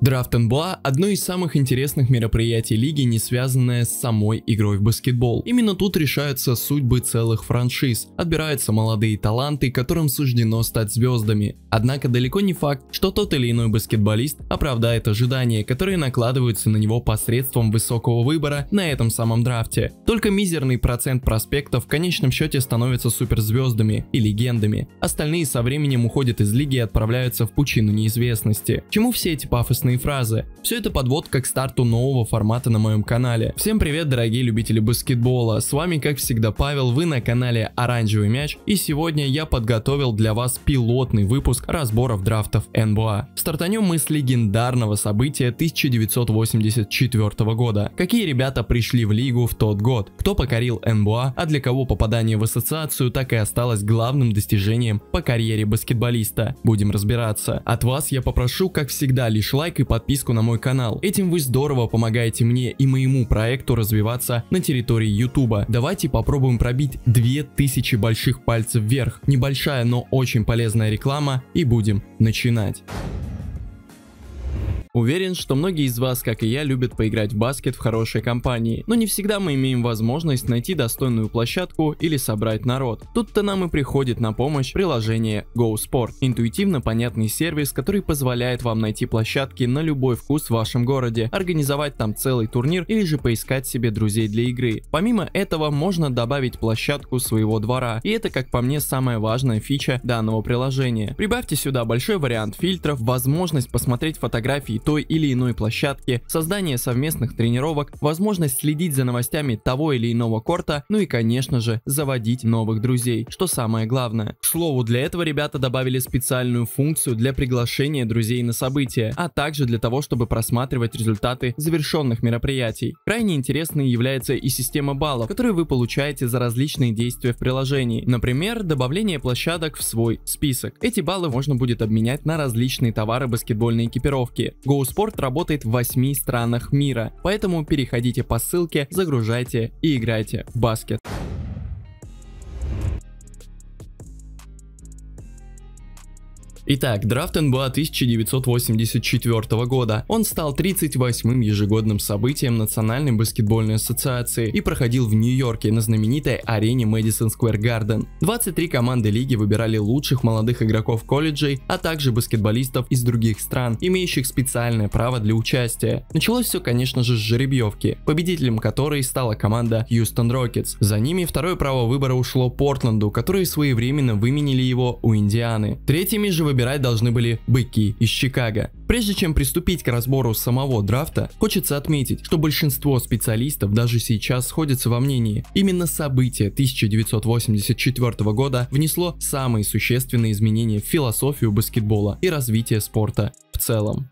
Драфт НБА – одно из самых интересных мероприятий лиги, не связанное с самой игрой в баскетбол. Именно тут решаются судьбы целых франшиз, отбираются молодые таланты, которым суждено стать звездами. Однако далеко не факт, что тот или иной баскетболист оправдает ожидания, которые накладываются на него посредством высокого выбора на этом самом драфте. Только мизерный процент проспектов в конечном счете становятся суперзвездами и легендами. Остальные со временем уходят из лиги и отправляются в пучину неизвестности. Чему все эти пафосные интересные фразы. Все это подводка к старту нового формата на моем канале. Всем привет, дорогие любители баскетбола, с вами как всегда Павел, вы на канале Оранжевый мяч, и сегодня я подготовил для вас пилотный выпуск разборов драфтов НБА. Стартанем мы с легендарного события 1984 года. Какие ребята пришли в лигу в тот год, кто покорил НБА, а для кого попадание в ассоциацию так и осталось главным достижением по карьере баскетболиста. Будем разбираться. От вас я попрошу, как всегда, лишь лайк и подписку на мой канал. Этим вы здорово помогаете мне и моему проекту развиваться на территории YouTube. Давайте попробуем пробить 2000 больших пальцев вверх. Небольшая, но очень полезная реклама и будем начинать. Уверен, что многие из вас, как и я, любят поиграть в баскет в хорошей компании, но не всегда мы имеем возможность найти достойную площадку или собрать народ. Тут-то нам и приходит на помощь приложение GoSport, интуитивно понятный сервис, который позволяет вам найти площадки на любой вкус в вашем городе, организовать там целый турнир или же поискать себе друзей для игры. Помимо этого, можно добавить площадку своего двора, и это, как по мне, самая важная фича данного приложения. Прибавьте сюда большой вариант фильтров, возможность посмотреть фотографии той или иной площадке, создание совместных тренировок, возможность следить за новостями того или иного корта, ну и конечно же заводить новых друзей, что самое главное. К слову, для этого ребята добавили специальную функцию для приглашения друзей на события, а также для того, чтобы просматривать результаты завершенных мероприятий. Крайне интересной является и система баллов, которые вы получаете за различные действия в приложении. Например, добавление площадок в свой список. Эти баллы можно будет обменять на различные товары баскетбольной экипировки. GoSport работает в 8 странах мира, поэтому переходите по ссылке, загружайте и играйте в баскет. Итак, драфт НБА 1984 года. Он стал 38-м ежегодным событием Национальной баскетбольной ассоциации и проходил в Нью-Йорке на знаменитой арене Мэдисон Сквер Гарден. 23 команды лиги выбирали лучших молодых игроков колледжей, а также баскетболистов из других стран, имеющих специальное право для участия. Началось все, конечно же, с жеребьевки, победителем которой стала команда Хьюстон Рокетс. За ними второе право выбора ушло Портленду, которые своевременно выменили его у Индианы. Третьими же выбирали выбирать должны были быки из Чикаго. Прежде чем приступить к разбору самого драфта, хочется отметить, что большинство специалистов даже сейчас сходятся во мнении. Именно событие 1984 года внесло самые существенные изменения в философию баскетбола и развитие спорта в целом.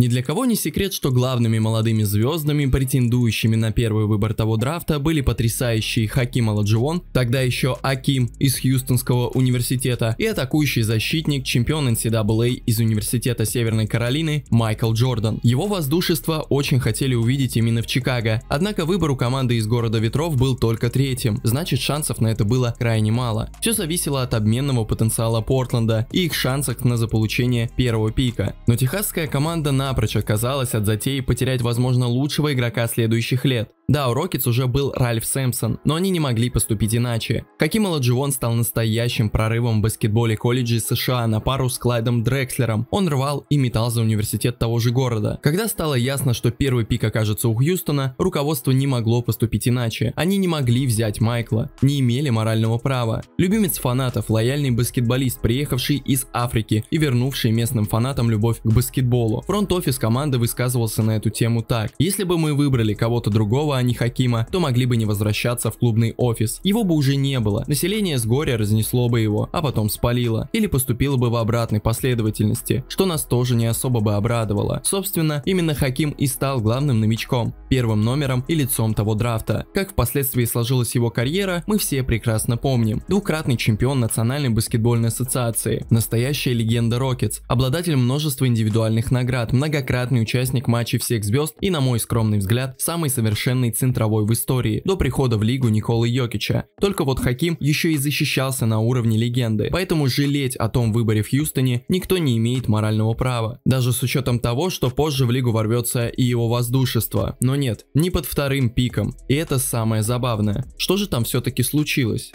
Ни для кого не секрет, что главными молодыми звездами, претендующими на первый выбор того драфта, были потрясающие Хаким Аладжион, тогда еще Аким из Хьюстонского университета и атакующий защитник, чемпион NCAA а а из Университета Северной Каролины Майкл Джордан. Его воздушество очень хотели увидеть именно в Чикаго, однако выбор у команды из города ветров был только третьим, значит шансов на это было крайне мало. Все зависело от обменного потенциала Портленда и их шансов на заполучение первого пика. Но техасская команда на напрочь отказалась от затеи потерять, возможно, лучшего игрока следующих лет. Да, у Рокетс уже был Ральф Сэмпсон, но они не могли поступить иначе. Каким Аладживон стал настоящим прорывом в баскетболе колледжей США на пару с Клайдом Дрекслером. Он рвал и метал за университет того же города. Когда стало ясно, что первый пик окажется у Хьюстона, руководство не могло поступить иначе. Они не могли взять Майкла, не имели морального права. Любимец фанатов, лояльный баскетболист, приехавший из Африки и вернувший местным фанатам любовь к баскетболу. Фронт офис команды высказывался на эту тему так. Если бы мы выбрали кого-то другого, а не Хакима, то могли бы не возвращаться в клубный офис. Его бы уже не было. Население с горя разнесло бы его, а потом спалило. Или поступило бы в обратной последовательности, что нас тоже не особо бы обрадовало. Собственно, именно Хаким и стал главным новичком, первым номером и лицом того драфта. Как впоследствии сложилась его карьера, мы все прекрасно помним. Двукратный чемпион Национальной баскетбольной ассоциации, настоящая легенда Рокетс, обладатель множества индивидуальных наград, многократный участник матчей всех звезд и, на мой скромный взгляд, самый совершенный центровой в истории, до прихода в лигу Николы Йокича. Только вот Хаким еще и защищался на уровне легенды, поэтому жалеть о том выборе в Хьюстоне никто не имеет морального права. Даже с учетом того, что позже в лигу ворвется и его воздушество. Но нет, не под вторым пиком. И это самое забавное. Что же там все-таки случилось?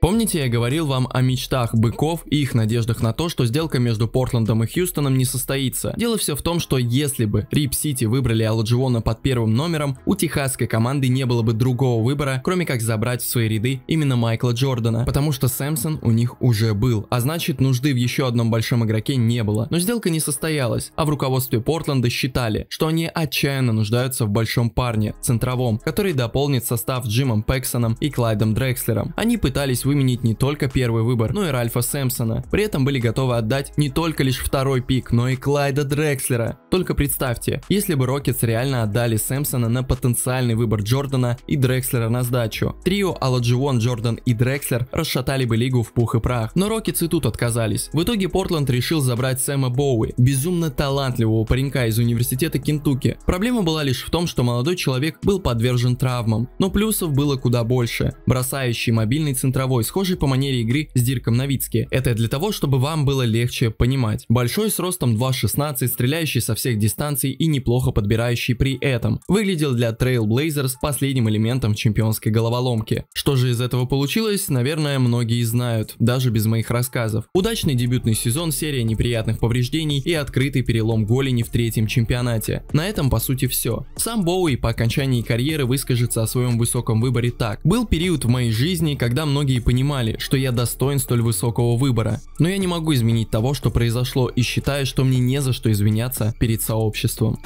Помните, я говорил вам о мечтах быков и их надеждах на то, что сделка между Портландом и Хьюстоном не состоится. Дело все в том, что если бы Рип Сити выбрали Алладжиона под первым номером, у техасской команды не было бы другого выбора, кроме как забрать в свои ряды именно Майкла Джордана, потому что Сэмпсон у них уже был, а значит нужды в еще одном большом игроке не было. Но сделка не состоялась, а в руководстве Портленда считали, что они отчаянно нуждаются в большом парне, центровом, который дополнит состав Джимом Пэксоном и Клайдом Дрекслером. Они пытались выменить не только первый выбор, но и Ральфа Сэмпсона. При этом были готовы отдать не только лишь второй пик, но и Клайда Дрекслера. Только представьте, если бы Рокетс реально отдали Сэмпсона на потенциальный выбор Джордана и Дрекслера на сдачу. Трио Алоджион, Джордан и Дрекслер расшатали бы лигу в пух и прах, но Рокетс и тут отказались. В итоге Портленд решил забрать Сэма Боуи, безумно талантливого паренька из университета Кентукки. Проблема была лишь в том, что молодой человек был подвержен травмам, но плюсов было куда больше. Бросающий мобильный центровой игрой, схожей по манере игры с Дирком Новицки. Это для того, чтобы вам было легче понимать. Большой с ростом 2.16, стреляющий со всех дистанций и неплохо подбирающий при этом. Выглядел для Trailblazers последним элементом чемпионской головоломки. Что же из этого получилось, наверное, многие знают, даже без моих рассказов. Удачный дебютный сезон, серия неприятных повреждений и открытый перелом голени в третьем чемпионате. На этом, по сути, все. Сам Боуи по окончании карьеры выскажется о своем высоком выборе так. Был период в моей жизни, когда многие понимали, что я достоин столь высокого выбора, но я не могу изменить того, что произошло и считаю, что мне не за что извиняться перед сообществом.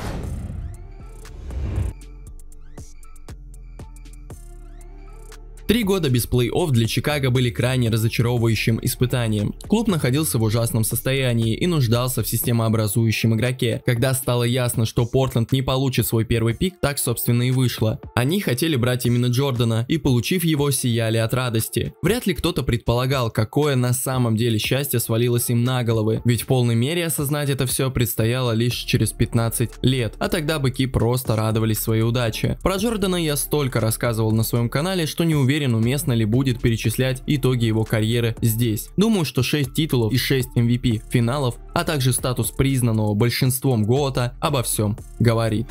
Три года без плей-офф для Чикаго были крайне разочаровывающим испытанием. Клуб находился в ужасном состоянии и нуждался в системообразующем игроке. Когда стало ясно, что Портленд не получит свой первый пик, так собственно и вышло. Они хотели брать именно Джордана и, получив его, сияли от радости. Вряд ли кто-то предполагал, какое на самом деле счастье свалилось им на головы, ведь в полной мере осознать это все предстояло лишь через 15 лет, а тогда быки просто радовались своей удаче. Про Джордана я столько рассказывал на своем канале, что не уверен, уверен, уместно ли будет перечислять итоги его карьеры здесь. Думаю, что 6 титулов и 6 MVP финалов, а также статус признанного большинством ГОАТа обо всем говорит.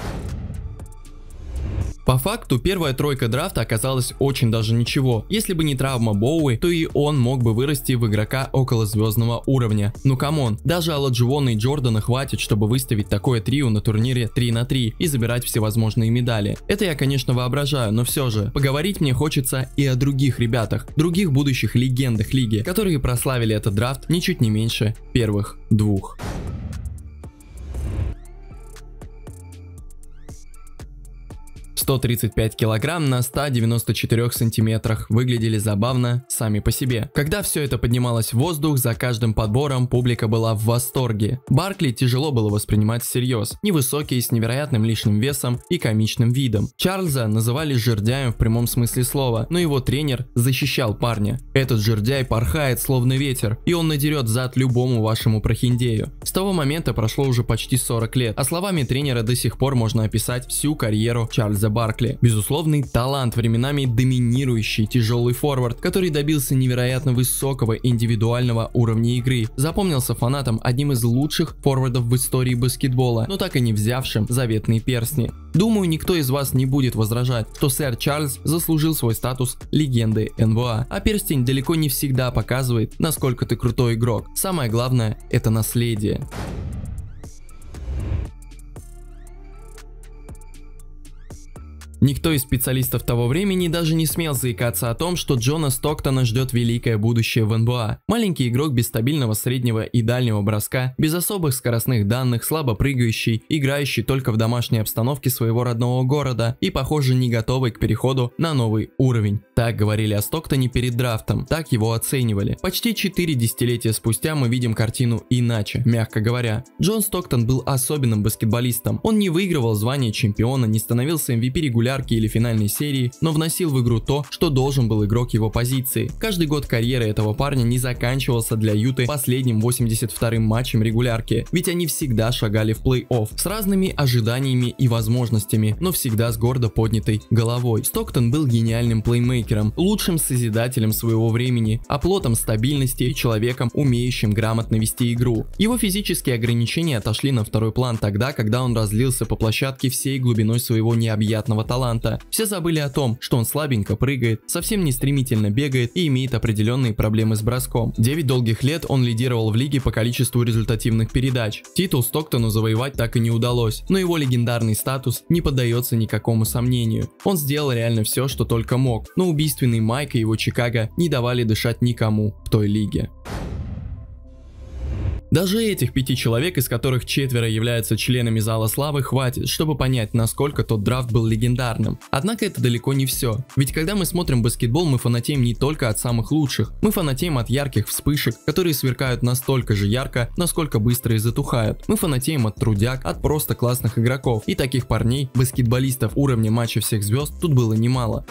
По факту, первая тройка драфта оказалась очень даже ничего. Если бы не травма Боуи, то и он мог бы вырасти в игрока около звездного уровня. Ну камон, даже Аладживона и Джордана хватит, чтобы выставить такое трио на турнире 3 на 3 и забирать всевозможные медали. Это я, конечно, воображаю, но все же. Поговорить мне хочется и о других ребятах, других будущих легендах лиги, которые прославили этот драфт ничуть не меньше первых двух. 135 килограмм на 194 сантиметрах выглядели забавно сами по себе. Когда все это поднималось в воздух, за каждым подбором публика была в восторге. Баркли тяжело было воспринимать всерьез, невысокий, с невероятным лишним весом и комичным видом. Чарльза называли жердяем в прямом смысле слова, но его тренер защищал парня. Этот жердяй порхает, словно ветер, и он надерет зад любому вашему прохиндею. С того момента прошло уже почти 40 лет, а словами тренера до сих пор можно описать всю карьеру Чарльза Баркли. Безусловный талант, временами доминирующий тяжелый форвард, который добился невероятно высокого индивидуального уровня игры. Запомнился фанатам одним из лучших форвардов в истории баскетбола, но так и не взявшим заветные перстни. Думаю, никто из вас не будет возражать, что сэр Чарльз заслужил свой статус легенды НВА, а перстень далеко не всегда показывает, насколько ты крутой игрок. Самое главное – это наследие. Никто из специалистов того времени даже не смел заикаться о том, что Джона Стоктона ждет великое будущее в НБА. Маленький игрок без стабильного среднего и дальнего броска, без особых скоростных данных, слабо прыгающий, играющий только в домашней обстановке своего родного города и, похоже, не готовый к переходу на новый уровень. Так говорили о Стоктоне перед драфтом, так его оценивали. Почти 4 десятилетия спустя мы видим картину иначе, мягко говоря. Джон Стоктон был особенным баскетболистом. Он не выигрывал звание чемпиона, не становился MVP эм регулярно, арки или финальной серии, но вносил в игру то, что должен был игрок его позиции. Каждый год карьеры этого парня не заканчивался для Юты последним 82-м матчем регулярки, ведь они всегда шагали в плей-офф с разными ожиданиями и возможностями, но всегда с гордо поднятой головой. Стоктон был гениальным плеймейкером, лучшим созидателем своего времени, оплотом стабильности и человеком, умеющим грамотно вести игру. Его физические ограничения отошли на второй план тогда, когда он разлился по площадке всей глубиной своего необъятного таланта таланта. Все забыли о том, что он слабенько прыгает, совсем не стремительно бегает и имеет определенные проблемы с броском. 9 долгих лет он лидировал в лиге по количеству результативных передач. Титул Стоктону завоевать так и не удалось, но его легендарный статус не поддается никакому сомнению. Он сделал реально все, что только мог, но убийственный Майк и его Чикаго не давали дышать никому в той лиге. Даже этих пяти человек, из которых четверо являются членами Зала Славы, хватит, чтобы понять, насколько тот драфт был легендарным. Однако это далеко не все. Ведь когда мы смотрим баскетбол, мы фанатеем не только от самых лучших, мы фанатеем от ярких вспышек, которые сверкают настолько же ярко, насколько быстро и затухают. Мы фанатеем от трудяг, от просто классных игроков. И таких парней, баскетболистов уровня матча всех звезд, тут было немало.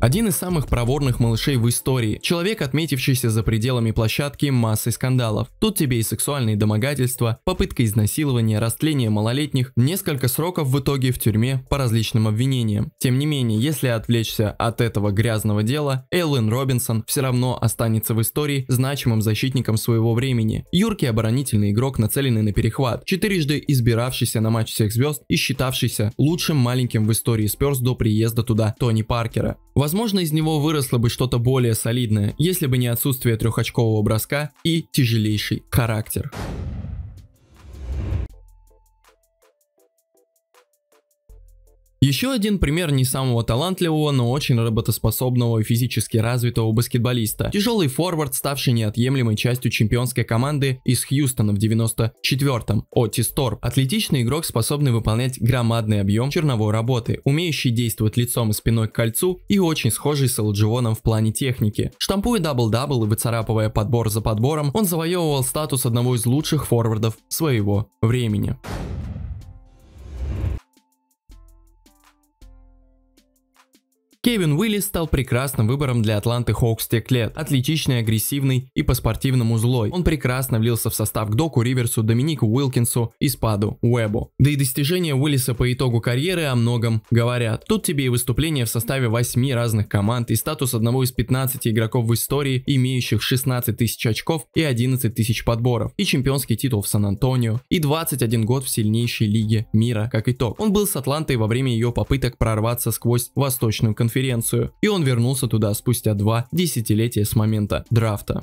Один из самых проворных малышей в истории. Человек, отметившийся за пределами площадки массой скандалов. Тут тебе и сексуальные домогательства, попытка изнасилования, растление малолетних, несколько сроков в итоге в тюрьме по различным обвинениям. Тем не менее, если отвлечься от этого грязного дела, Эллен Робинсон все равно останется в истории значимым защитником своего времени. Юркий оборонительный игрок, нацеленный на перехват, четырежды избиравшийся на матч всех звезд и считавшийся лучшим маленьким в истории Спёрс до приезда туда Тони Паркера. Возможно, из него выросло бы что-то более солидное, если бы не отсутствие трехочкового броска и тяжелейший характер. Еще один пример не самого талантливого, но очень работоспособного и физически развитого баскетболиста. Тяжелый форвард, ставший неотъемлемой частью чемпионской команды из Хьюстона в 94-м, Отис Торп. Атлетичный игрок, способный выполнять громадный объем черновой работы, умеющий действовать лицом и спиной к кольцу и очень схожий с Элджионом в плане техники. Штампуя дабл-дабл и выцарапывая подбор за подбором, он завоевывал статус одного из лучших форвардов своего времени. Кевин Уиллис стал прекрасным выбором для Атланты Хоукс тех лет. Отличичный, агрессивный и по-спортивному злой. Он прекрасно влился в состав к Доку, Риверсу, Доминику, Уилкинсу и Спаду, Уэбу. Да и достижения Уиллиса по итогу карьеры о многом говорят. Тут тебе и выступление в составе 8 разных команд, и статус одного из 15 игроков в истории, имеющих 16 тысяч очков и 11 тысяч подборов, и чемпионский титул в Сан-Антонио, и 21 год в сильнейшей лиге мира, как итог. Он был с Атлантой во время ее попыток прорваться сквозь Восточную конференцию конференцию, и он вернулся туда спустя два десятилетия с момента драфта.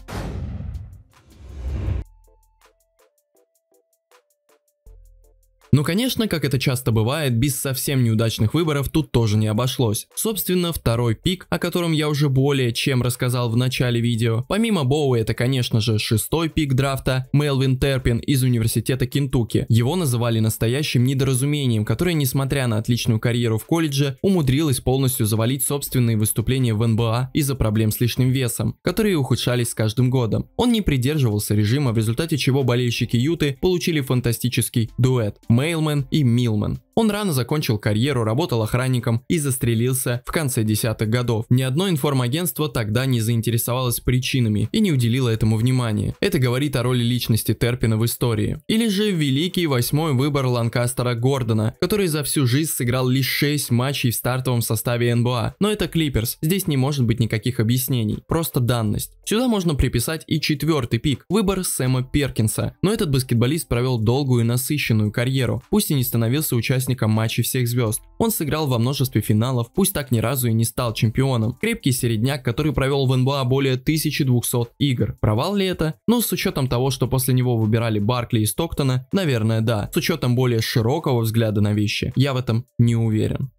Но, конечно, как это часто бывает, без совсем неудачных выборов тут тоже не обошлось. Собственно, второй пик, о котором я уже более чем рассказал в начале видео. Помимо Боуи, это конечно же шестой пик драфта, Мелвин Терпин из университета Кентукки. Его называли настоящим недоразумением, которое, несмотря на отличную карьеру в колледже, умудрилось полностью завалить собственные выступления в НБА из-за проблем с лишним весом, которые ухудшались с каждым годом. Он не придерживался режима, в результате чего болельщики Юты получили фантастический дуэт – Мейлмен и Милмен. Он рано закончил карьеру, работал охранником и застрелился в конце десятых годов. Ни одно информагентство тогда не заинтересовалось причинами и не уделило этому внимания. Это говорит о роли личности Терпина в истории. Или же великий восьмой выбор Ланкастера Гордона, который за всю жизнь сыграл лишь 6 матчей в стартовом составе НБА. Но это Клиперс, здесь не может быть никаких объяснений, просто данность. Сюда можно приписать и четвертый пик – выбор Сэма Перкинса. Но этот баскетболист провел долгую и насыщенную карьеру, карьеру, пусть и не становился участником матчей всех звезд. Он сыграл во множестве финалов, пусть так ни разу и не стал чемпионом. Крепкий середняк, который провел в НБА более 1200 игр. Провал ли это? Ну, с учетом того, что после него выбирали Баркли и Стоктона, наверное, да. С учетом более широкого взгляда на вещи, я в этом не уверен.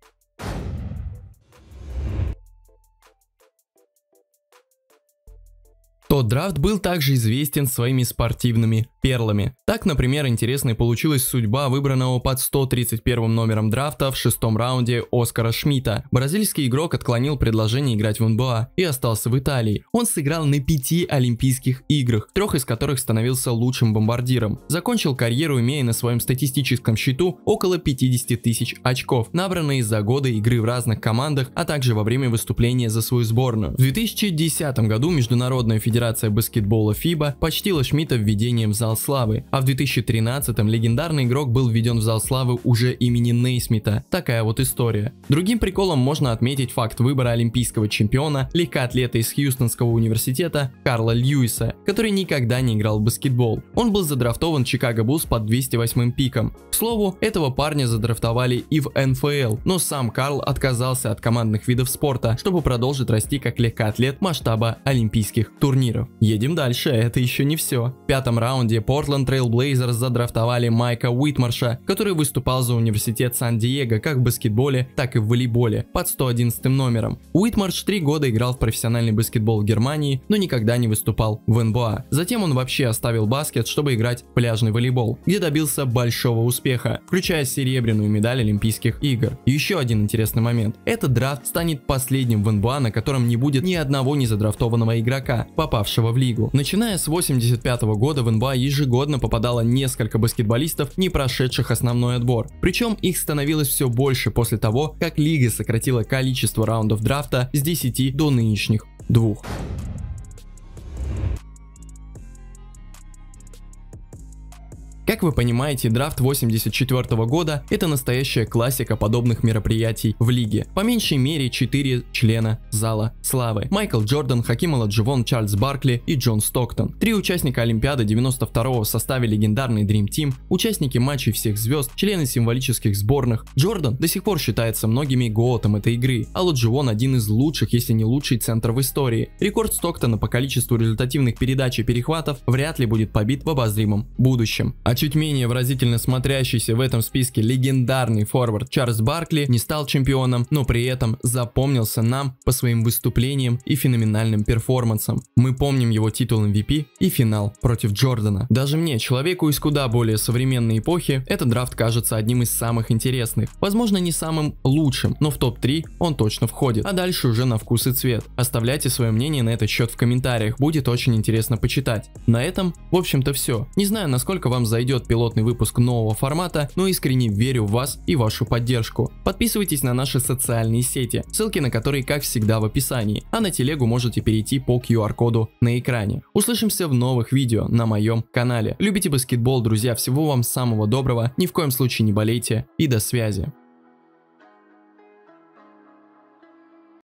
Тот драфт был также известен своими спортивными перлами. Так, например, интересной получилась судьба выбранного под 131 номером драфта в шестом раунде Оскара Шмидта. Бразильский игрок отклонил предложение играть в НБА и остался в Италии. Он сыграл на пяти Олимпийских играх, трех из которых становился лучшим бомбардиром. Закончил карьеру, имея на своем статистическом счету около 50 тысяч очков, набранные за годы игры в разных командах, а также во время выступления за свою сборную. В 2010 году Международная федерация баскетбола ФИБА почтила Шмидта введением за зал славы, а в 2013-м легендарный игрок был введен в зал славы уже имени Нейсмита. Такая вот история. Другим приколом можно отметить факт выбора олимпийского чемпиона, легкоатлета из Хьюстонского университета Карла Льюиса, который никогда не играл в баскетбол. Он был задрафтован Чикаго Буз под 208 пиком. К слову, этого парня задрафтовали и в НФЛ, но сам Карл отказался от командных видов спорта, чтобы продолжить расти как легкоатлет масштаба олимпийских турниров. Едем дальше, это еще не все. В пятом раунде где Портленд Трейлблейзерс задрафтовали Майка Уитмарша, который выступал за университет Сан-Диего как в баскетболе, так и в волейболе под 111 номером. Уитмарш три года играл в профессиональный баскетбол в Германии, но никогда не выступал в НБА. Затем он вообще оставил баскет, чтобы играть в пляжный волейбол, где добился большого успеха, включая серебряную медаль Олимпийских игр. Еще один интересный момент. Этот драфт станет последним в НБА, на котором не будет ни одного незадрафтованного игрока, попавшего в лигу. Начиная с 85 года в НБА ежегодно попадало несколько баскетболистов, не прошедших основной отбор. Причем их становилось все больше после того, как лига сократила количество раундов драфта с 10 до нынешних двух. Как вы понимаете, драфт 84 -го года – это настоящая классика подобных мероприятий в лиге. По меньшей мере 4 члена зала славы. Майкл Джордан, Хаким Аладживон, Чарльз Баркли и Джон Стоктон. Три участника Олимпиады 92-го в составе легендарный Dream Team, участники матчей всех звезд, члены символических сборных. Джордан до сих пор считается многими гоотом этой игры. А Аладживон один из лучших, если не лучший центр в истории. Рекорд Стоктона по количеству результативных передач и перехватов вряд ли будет побит в обозримом будущем. А чуть менее выразительно смотрящийся в этом списке легендарный форвард Чарльз Баркли не стал чемпионом, но при этом запомнился нам по своим выступлениям и феноменальным перформансам. Мы помним его титул MVP эм и финал против Джордана. Даже мне, человеку из куда более современной эпохи, этот драфт кажется одним из самых интересных. Возможно, не самым лучшим, но в топ-3 он точно входит. А дальше уже на вкус и цвет. Оставляйте свое мнение на этот счет в комментариях, будет очень интересно почитать. На этом, в общем-то, все. Не знаю, насколько вам зайдет пройдет пилотный выпуск нового формата, но искренне верю в вас и вашу поддержку. Подписывайтесь на наши социальные сети, ссылки на которые, как всегда, в описании, а на телегу можете перейти по QR-коду на экране. Услышимся в новых видео на моем канале. Любите баскетбол, друзья, всего вам самого доброго, ни в коем случае не болейте и до связи.